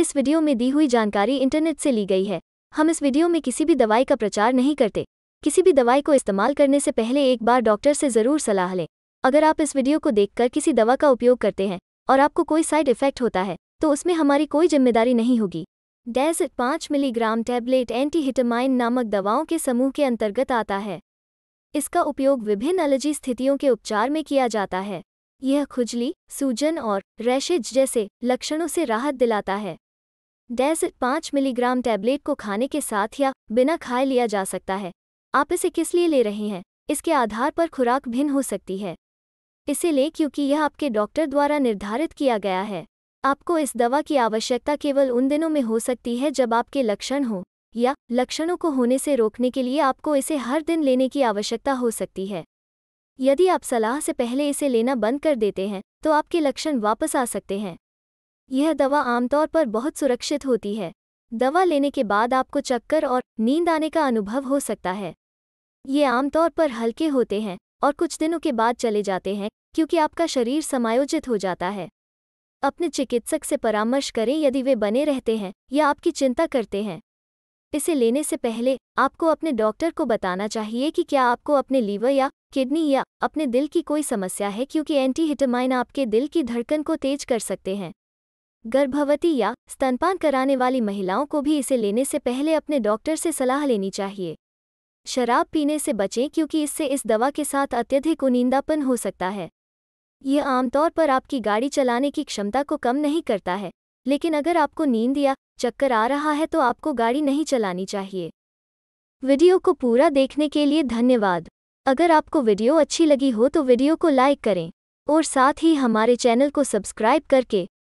इस वीडियो में दी हुई जानकारी इंटरनेट से ली गई है हम इस वीडियो में किसी भी दवाई का प्रचार नहीं करते किसी भी दवाई को इस्तेमाल करने से पहले एक बार डॉक्टर से ज़रूर सलाह लें अगर आप इस वीडियो को देखकर किसी दवा का उपयोग करते हैं और आपको कोई साइड इफेक्ट होता है तो उसमें हमारी कोई जिम्मेदारी नहीं होगी डेज पाँच मिलीग्राम टैबलेट एंटीहिटामाइन नामक दवाओं के समूह के अंतर्गत आता है इसका उपयोग विभिन्न एलर्जी स्थितियों के उपचार में किया जाता है यह खुजली सूजन और रैशेज जैसे लक्षणों से राहत दिलाता है डेसिट पाँच मिलीग्राम टैबलेट को खाने के साथ या बिना खाए लिया जा सकता है आप इसे किस लिए ले रहे हैं इसके आधार पर खुराक भिन्न हो सकती है इसे लें क्योंकि यह आपके डॉक्टर द्वारा निर्धारित किया गया है आपको इस दवा की आवश्यकता केवल उन दिनों में हो सकती है जब आपके लक्षण हों या लक्षणों को होने से रोकने के लिए आपको इसे हर दिन लेने की आवश्यकता हो सकती है यदि आप सलाह से पहले इसे लेना बंद कर देते हैं तो आपके लक्षण वापस आ सकते हैं यह दवा आमतौर पर बहुत सुरक्षित होती है दवा लेने के बाद आपको चक्कर और नींद आने का अनुभव हो सकता है ये आमतौर पर हल्के होते हैं और कुछ दिनों के बाद चले जाते हैं क्योंकि आपका शरीर समायोजित हो जाता है अपने चिकित्सक से परामर्श करें यदि वे बने रहते हैं या आपकी चिंता करते हैं इसे लेने से पहले आपको अपने डॉक्टर को बताना चाहिए कि क्या आपको अपने लीवर या किडनी या अपने दिल की कोई समस्या है क्योंकि एंटीहिटामाइन आपके दिल की धड़कन को तेज कर सकते हैं गर्भवती या स्तनपान कराने वाली महिलाओं को भी इसे लेने से पहले अपने डॉक्टर से सलाह लेनी चाहिए शराब पीने से बचें क्योंकि इससे इस दवा के साथ अत्यधिक उनिंदापन हो सकता है यह आमतौर पर आपकी गाड़ी चलाने की क्षमता को कम नहीं करता है लेकिन अगर आपको नींद या चक्कर आ रहा है तो आपको गाड़ी नहीं चलानी चाहिए वीडियो को पूरा देखने के लिए धन्यवाद अगर आपको वीडियो अच्छी लगी हो तो वीडियो को लाइक करें और साथ ही हमारे चैनल को सब्सक्राइब करके